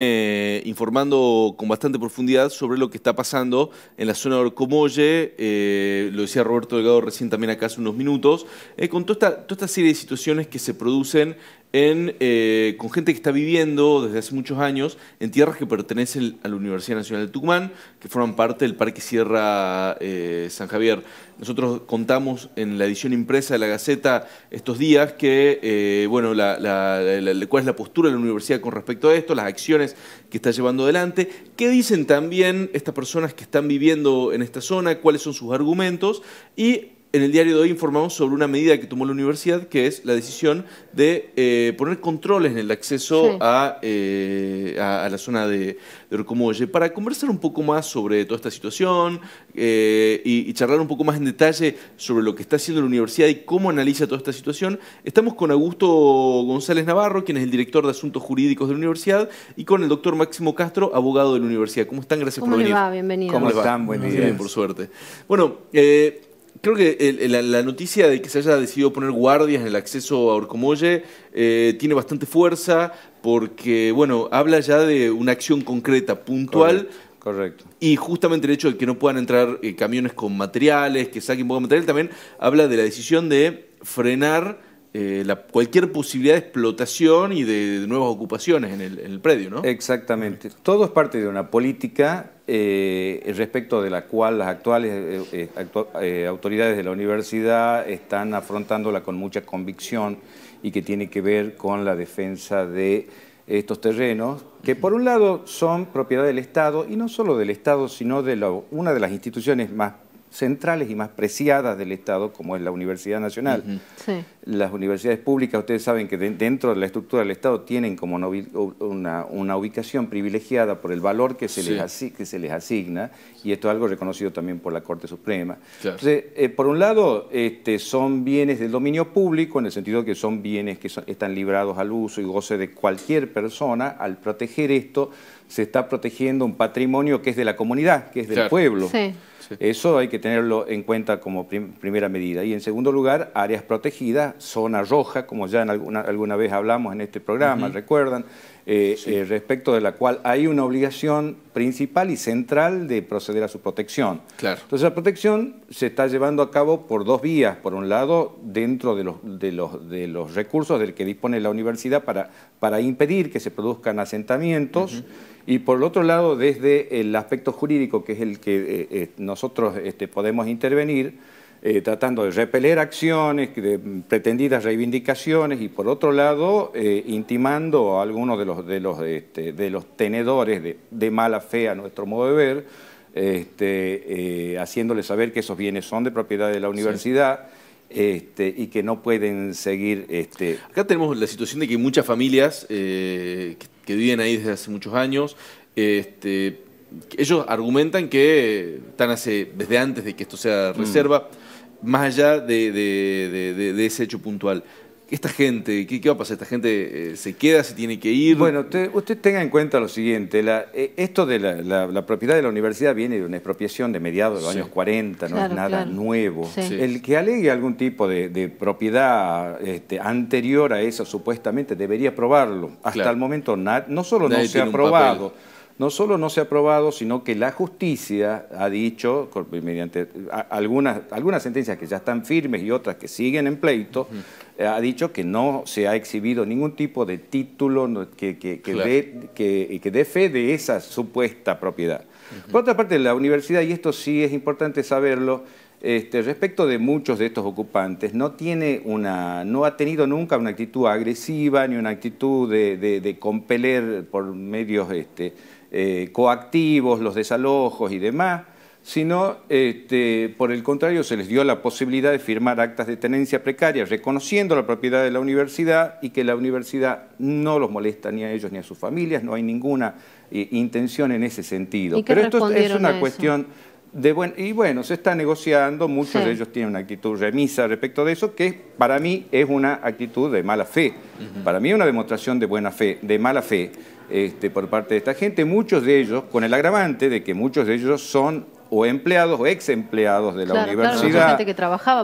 Eh, informando con bastante profundidad sobre lo que está pasando en la zona de Orcomolle, eh, lo decía Roberto Delgado recién también acá hace unos minutos, eh, con toda esta serie de situaciones que se producen eh, con gente que está viviendo desde hace muchos años en tierras que pertenecen a la Universidad Nacional de Tucumán, que forman parte del Parque Sierra eh, San Javier. Nosotros contamos en la edición impresa de la Gaceta estos días que, eh, bueno, cuál es la postura de la universidad con respecto a esto, las acciones que está llevando adelante, qué dicen también estas personas que están viviendo en esta zona, cuáles son sus argumentos y en el diario de hoy informamos sobre una medida que tomó la universidad, que es la decisión de eh, poner controles en el acceso eh, a, la zona de, de Para conversar un poco más sobre toda esta situación eh, y, charlar un poco más en detalle sobre lo que está haciendo la universidad y cómo analiza toda esta situación, estamos con Augusto González Navarro, quien es el director de Asuntos Jurídicos de la universidad, y con el doctor Máximo Castro, abogado de la universidad. ¿Cómo están? Gracias por venir. ¿Cómo le va? Bienvenido. ¿Cómo, están? Muy Bien, por suerte. Bueno, creo que la, noticia de que se haya decidido poner guardias en el acceso a Orcomolle eh, tiene bastante fuerza porque, bueno, habla ya de una acción concreta, puntual. Correcto. Y justamente el hecho de que no puedan entrar eh, camiones con materiales, que saquen poco material, también habla de la decisión de frenar eh, cualquier posibilidad de explotación y de, nuevas ocupaciones en el, predio, ¿no? Exactamente. Todo es parte de una política eh, respecto de la cual las actuales eh, autoridades de la universidad están afrontándola con mucha convicción y que tiene que ver con la defensa de estos terrenos, que por un lado son propiedad del Estado, y no solo del Estado, sino de la, una de las instituciones más centrales y más preciadas del Estado, como es la Universidad Nacional. sí. Las universidades públicas, ustedes saben que dentro de la estructura del Estado tienen como una, una ubicación privilegiada por el valor que se, les asigna, que se les asigna, y esto es algo reconocido también por la Corte Suprema. Entonces, eh, por un lado, este, son bienes del dominio público, en el sentido que son bienes que están librados al uso y goce de cualquier persona. Al proteger esto, se está protegiendo un patrimonio que es de la comunidad, que es del pueblo. Eso hay que tenerlo en cuenta como primera medida. Y en segundo lugar, áreas protegidas zona roja, como ya alguna, alguna vez hablamos en este programa, recuerdan, eh, eh, respecto de la cual hay una obligación principal y central de proceder a su protección. Entonces la protección se está llevando a cabo por dos vías. Por un lado, dentro de los, de los, de los recursos del que dispone la universidad para, impedir que se produzcan asentamientos. Y por el otro lado, desde el aspecto jurídico, que es el que eh, nosotros este, podemos intervenir, eh, tratando de repeler acciones, de pretendidas reivindicaciones y por otro lado eh, intimando a algunos de los, de los, este, tenedores de, mala fe a nuestro modo de ver, este, eh, haciéndoles saber que esos bienes son de propiedad de la universidad. Este, y que no pueden seguir... Acá tenemos la situación de que muchas familias que, viven ahí desde hace muchos años, ellos argumentan que están hace, desde antes de que esto sea mm. reserva, más allá de, ese hecho puntual, ¿esta gente, qué, qué va a pasar? ¿Esta gente eh, se queda, se tiene que ir? Bueno, usted, tenga en cuenta lo siguiente, eh, esto de la, propiedad de la universidad viene de una expropiación de mediados de los años 40, no es nada nuevo. El que alegue algún tipo de, propiedad este, anterior a eso supuestamente debería probarlo. Hasta el momento no solo no se ha probado, no solo no se ha aprobado, sino que la justicia ha dicho, mediante algunas, sentencias que ya están firmes y otras que siguen en pleito, eh, ha dicho que no se ha exhibido ningún tipo de título que, que, dé fe de esa supuesta propiedad. Por otra parte, la universidad, y esto sí es importante saberlo, este, respecto de muchos de estos ocupantes, no, tiene una, no ha tenido nunca una actitud agresiva ni una actitud de, de compeler por medios este, eh, coactivos, los desalojos y demás, sino este, por el contrario se les dio la posibilidad de firmar actas de tenencia precaria, reconociendo la propiedad de la universidad y que la universidad no los molesta ni a ellos ni a sus familias, no hay ninguna eh, intención en ese sentido. Pero esto es una cuestión y bueno, se está negociando, muchos de ellos tienen una actitud remisa respecto de eso, que para mí es una actitud de mala fe. Para mí es una demostración de buena fe, de mala fe este, por parte de esta gente. Muchos de ellos, con el agravante de que muchos de ellos son o empleados o ex empleados de la universidad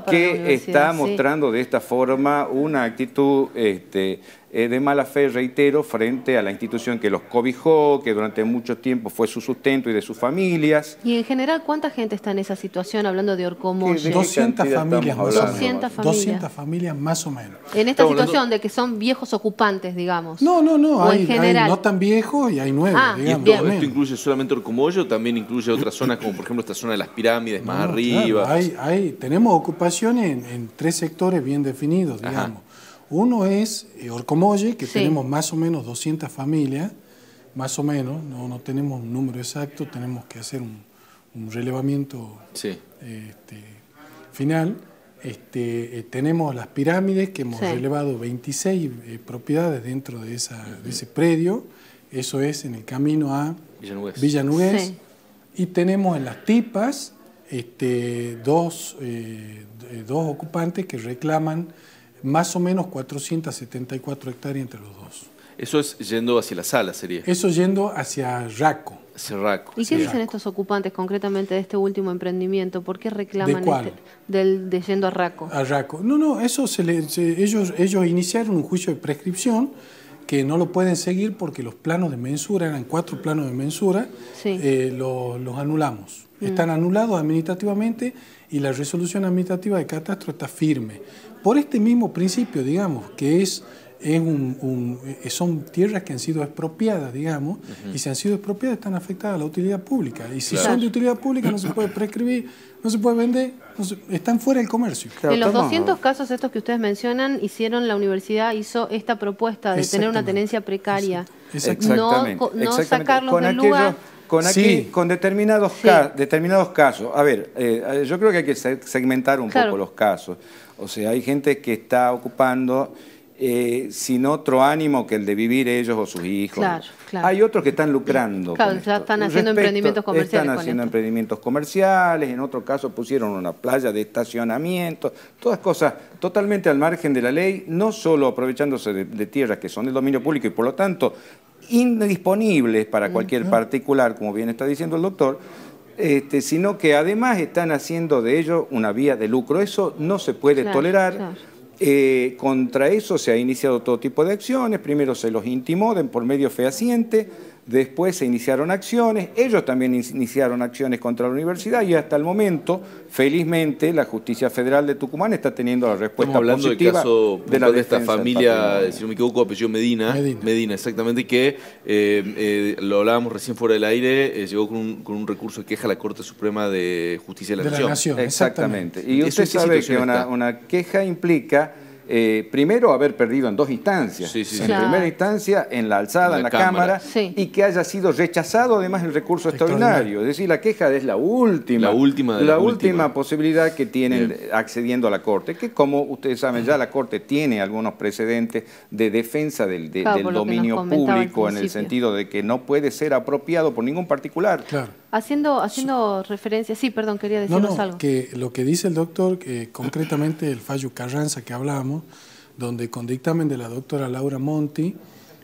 que, está mostrando de esta forma una actitud este, eh, de mala fe, reitero, frente a la institución que los cobijó, que durante mucho tiempo fue su sustento y de sus familias. Y en general, ¿cuánta gente está en esa situación hablando de De 200 familias, más o menos. 200 familias. más o menos. En esta situación de que son viejos ocupantes, digamos. No, no, no. hay, no tan viejos y hay nuevos, ah, digamos. ¿Esto incluye solamente Orcomoyo, o también incluye otras zonas como por ejemplo esta zona de las pirámides más arriba? hay, hay, tenemos ocupaciones en, tres sectores bien definidos, digamos. Uno es eh, Orcomolle, que tenemos más o menos 200 familias, más o menos, no, no tenemos un número exacto, tenemos que hacer un, relevamiento este, final. Este, eh, tenemos las pirámides, que hemos relevado 26 eh, propiedades dentro de, ese predio. Eso es en el camino a Villanuez. Y tenemos en las tipas este, dos, dos ocupantes que reclaman más o menos 474 hectáreas entre los dos. Eso es yendo hacia la sala, sería. Eso yendo hacia Raco. ¿Y qué dicen estos ocupantes concretamente de este último emprendimiento? ¿Por qué reclaman ¿De, este, del, de yendo a Raco? A Raco. No, no, eso se, le, ellos, ellos iniciaron un juicio de prescripción que no lo pueden seguir porque los planos de mensura, eran cuatro planos de mensura, eh, los anulamos. Mm. Están anulados administrativamente y la resolución administrativa de catastro está firme por este mismo principio, digamos, que es, eh, son tierras que han sido expropiadas, digamos, y si han sido expropiadas están afectadas a la utilidad pública. Y si son de utilidad pública no se puede prescribir, no se puede vender, están fuera del comercio. en los 200 casos estos que ustedes mencionan, hicieron la universidad hizo esta propuesta de tener una tenencia precaria. Exactamente. No, sacarlos Con del Con, sí. con determinados, casos. A ver, eh, yo creo que hay que segmentar un poco los casos. O sea, hay gente que está ocupando eh, sin otro ánimo que el de vivir ellos o sus hijos. Claro, claro. Hay otros que están lucrando. Claro, están haciendo emprendimientos comerciales. Están haciendo emprendimientos comerciales, en otro caso pusieron una playa de estacionamiento, todas cosas totalmente al margen de la ley, no solo aprovechándose de, tierras que son del dominio público y por lo tanto indisponibles para cualquier particular, como bien está diciendo el doctor, este, sino que además están haciendo de ellos una vía de lucro. Eso no se puede tolerar. Eh, contra eso se ha iniciado todo tipo de acciones. Primero se los intimó por medio fehaciente Después se iniciaron acciones, ellos también iniciaron acciones contra la universidad y hasta el momento, felizmente, la justicia federal de Tucumán está teniendo la respuesta Estamos hablando del caso de, esta familia, si no me equivoco, apellido Medina, Medina, exactamente, que eh, eh, lo hablábamos recién fuera del aire, eh, llegó con un, recurso de queja a la Corte Suprema de Justicia de la, Nación. Exactamente. Y usted sabe que una queja implica eh, primero haber perdido en dos instancias. en primera instancia, en la alzada, en la, Cámara, y que haya sido rechazado además el recurso extraordinario. Es decir, la queja es la última, la última, la, última, posibilidad que tienen accediendo a la Corte, que como ustedes saben ya la Corte tiene algunos precedentes de defensa del, dominio público en el sentido de que no puede ser apropiado por ningún particular. Claro. Haciendo, haciendo referencia, sí, perdón, quería decirnos algo. Que lo que dice el doctor, eh, concretamente el fallo Carranza que hablábamos, donde con dictamen de la doctora Laura Monti,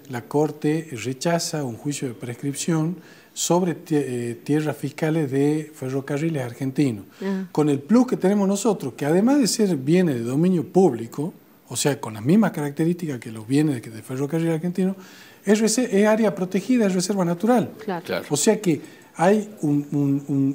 la Corte rechaza un juicio de prescripción sobre eh, tierras fiscales de ferrocarriles argentinos, ah. con el plus que tenemos nosotros, que además de ser bienes de dominio público, o sea, con las mismas características que los bienes de ferrocarril argentino, es, área protegida, es reserva natural. Claro. O sea que hay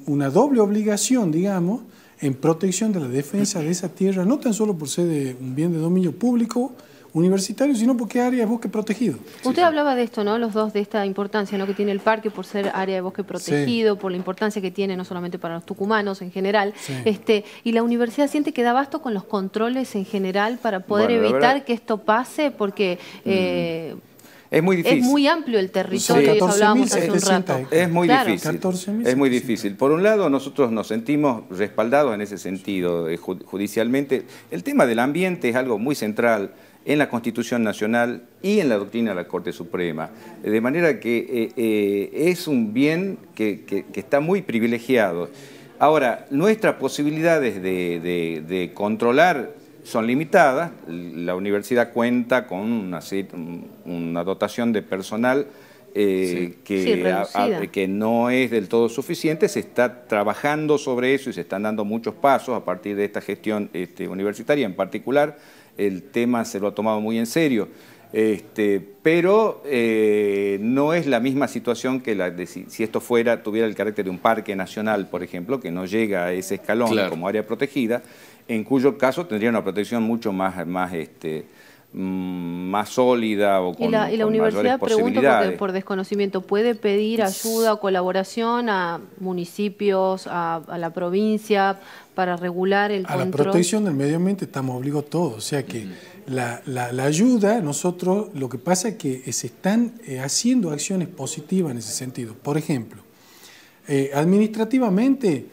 una doble obligación, digamos, en protección de la defensa de esa tierra, no tan solo por ser un bien de dominio público universitario, sino porque área de bosque protegido. Usted hablaba de esto, ¿no? Los dos, de esta importancia ¿no? que tiene el parque por ser área de bosque protegido, por la importancia que tiene no solamente para los tucumanos en general. Este, y la universidad siente que da basto con los controles en general para poder evitar que esto pase, porque... Eh, mm. Es muy muy amplio el territorio, que hablábamos hace un rato. Es muy difícil. es muy difícil. Por un lado, nosotros nos sentimos respaldados en ese sentido eh, judicialmente. El tema del ambiente es algo muy central en la Constitución Nacional y en la doctrina de la Corte Suprema. De manera que eh, eh, es un bien que, está muy privilegiado. Ahora, nuestras posibilidades de controlar son limitadas. La universidad cuenta con una, dotación de personal eh, Que, no es del todo suficiente. Se está trabajando sobre eso y se están dando muchos pasos a partir de esta gestión este, universitaria. En particular, el tema se lo ha tomado muy en serio. Este, pero eh, no es la misma situación que si, esto fuera, tuviera el carácter de un parque nacional, por ejemplo, que no llega a ese escalón como área protegida, en cuyo caso tendría una protección mucho más, más, este, mm, más sólida o con, ¿Y la, y la universidad, pregunto por desconocimiento, ¿puede pedir ayuda o colaboración a municipios, a, la provincia, para regular el control? A la protección del medio ambiente estamos obligados todos, o sea que la, ayuda, nosotros, lo que pasa es que se están eh, haciendo acciones positivas en ese sentido. Por ejemplo, eh, administrativamente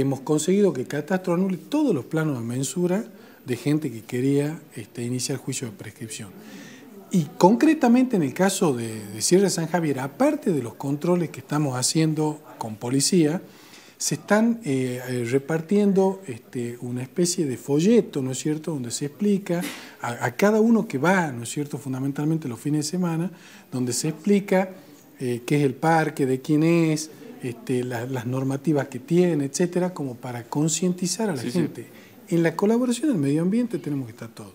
hemos conseguido que Catastro anule todos los planos de mensura de gente que quería este, iniciar juicio de prescripción. Y concretamente en el caso de, de, Sierra San Javier, aparte de los controles que estamos haciendo con policía, se están eh, eh, repartiendo este, una especie de folleto, ¿no es cierto?, donde se explica a, cada uno que va, ¿no es cierto?, fundamentalmente los fines de semana, donde se explica eh, qué es el parque, de quién es, este, las normativas que tienen, etcétera, como para concientizar a la gente. En la colaboración del medio ambiente tenemos que estar todos,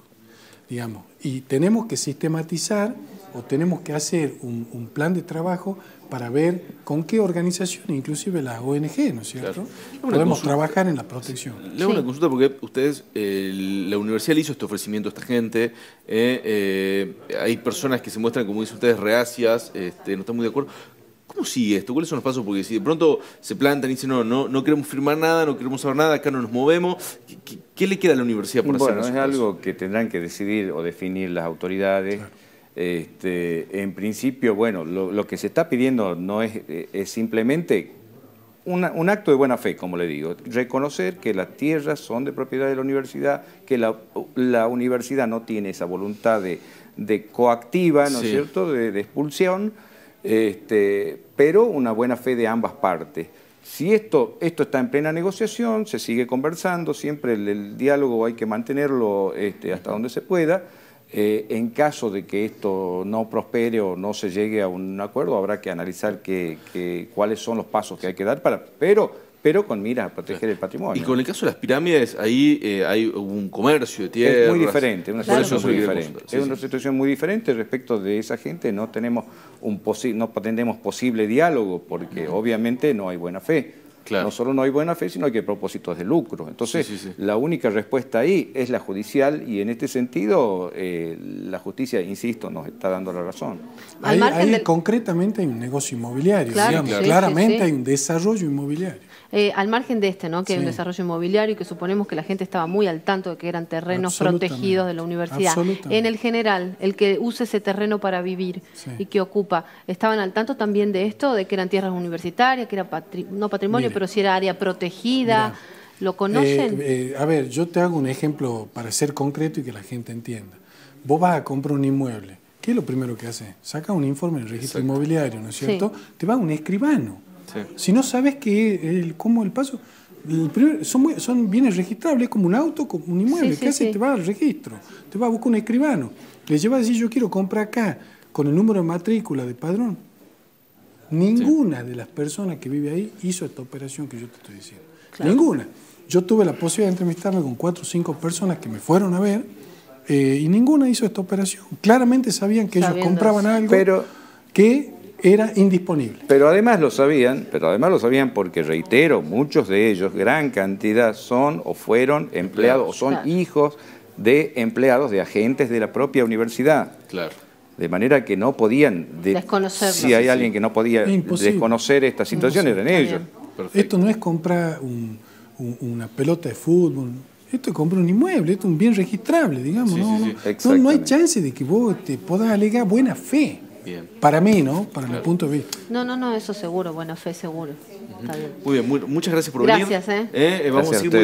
digamos, y tenemos que sistematizar o tenemos que hacer un, plan de trabajo para ver con qué organización, inclusive la ONG, ¿no es cierto? Podemos trabajar en la protección. Le hago una consulta porque ustedes, eh, la universidad hizo este ofrecimiento a esta gente, eh, eh, hay personas que se muestran, como dicen ustedes, reacias, este, no están muy de acuerdo. ¿Cómo sigue esto? ¿Cuáles son los pasos? Porque si de pronto se plantan y dicen, no, no, queremos firmar nada, no queremos saber nada, acá no nos movemos, ¿qué, le queda a la universidad por hacer? Bueno, es algo que tendrán que decidir o definir las autoridades. Este, en principio, bueno, lo, que se está pidiendo no es, simplemente un acto de buena fe, como le digo, reconocer que las tierras son de propiedad de la universidad, que la, universidad no tiene esa voluntad de, coactiva, ¿no es cierto?, de expulsión este, pero una buena fe de ambas partes. Si esto, esto está en plena negociación, se sigue conversando, siempre el, diálogo hay que mantenerlo este, hasta donde se pueda. Eh, en caso de que esto no prospere o no se llegue a un acuerdo, habrá que analizar cuáles son los pasos que hay que dar, para, pero pero con mira a proteger el patrimonio. Y con el caso de las pirámides, ahí eh, hay un comercio de tierras. Es muy diferente, una situación muy diferente. es una situación muy diferente respecto de esa gente, no tenemos un no tenemos posible diálogo, porque obviamente no hay buena fe. No solo no hay buena fe, sino que hay propósitos de lucro. Entonces, la única respuesta ahí es la judicial y en este sentido eh, la justicia, insisto, nos está dando la razón. Ahí, concretamente hay un negocio inmobiliario, claramente hay un desarrollo inmobiliario. Eh, al margen de este, ¿no? que es hay un desarrollo inmobiliario y que suponemos que la gente estaba muy al tanto de que eran terrenos protegidos de la universidad. En el general, el que usa ese terreno para vivir y que ocupa, ¿estaban al tanto también de esto, de que eran tierras universitarias, que era no patrimonio, pero sí era área protegida? ¿Lo conocen? Eh, eh, a ver, yo te hago un ejemplo para ser concreto y que la gente entienda. Vos vas a comprar un inmueble. ¿Qué es lo primero que hace? Saca un informe el registro inmobiliario, ¿no es cierto? Te va un escribano si no sabes que el, el paso, son, son, bienes registrables, como un auto, como un inmueble. ¿Qué hace? Te va al registro, te va a buscar un escribano, le llevas a decir yo quiero comprar acá, con el número de matrícula de padrón. Ninguna de las personas que vive ahí hizo esta operación que yo te estoy diciendo. Ninguna. Yo tuve la posibilidad de entrevistarme con cuatro o cinco personas que me fueron a ver eh, y ninguna hizo esta operación. Claramente sabían que ellos compraban algo que era indisponible. Pero además lo sabían, pero además lo sabían porque, reitero, muchos de ellos, gran cantidad, son o fueron empleados o son hijos de empleados, de agentes de la propia universidad. Claro. De manera que no podían, de, si hay alguien que no podía desconocer esta situación, eran ellos. Esto no es comprar una pelota de fútbol, esto es comprar un inmueble, esto es un bien registrable, digamos. ¿no? no, no, hay chance de que vos te puedas alegar buena fe. Bien. Para mí, ¿no? Para mi punto de vista. No, no, no, eso seguro, buena fe seguro. Está bien. Muy bien, muchas gracias por venir. Gracias, ¿eh? eh, eh vamos a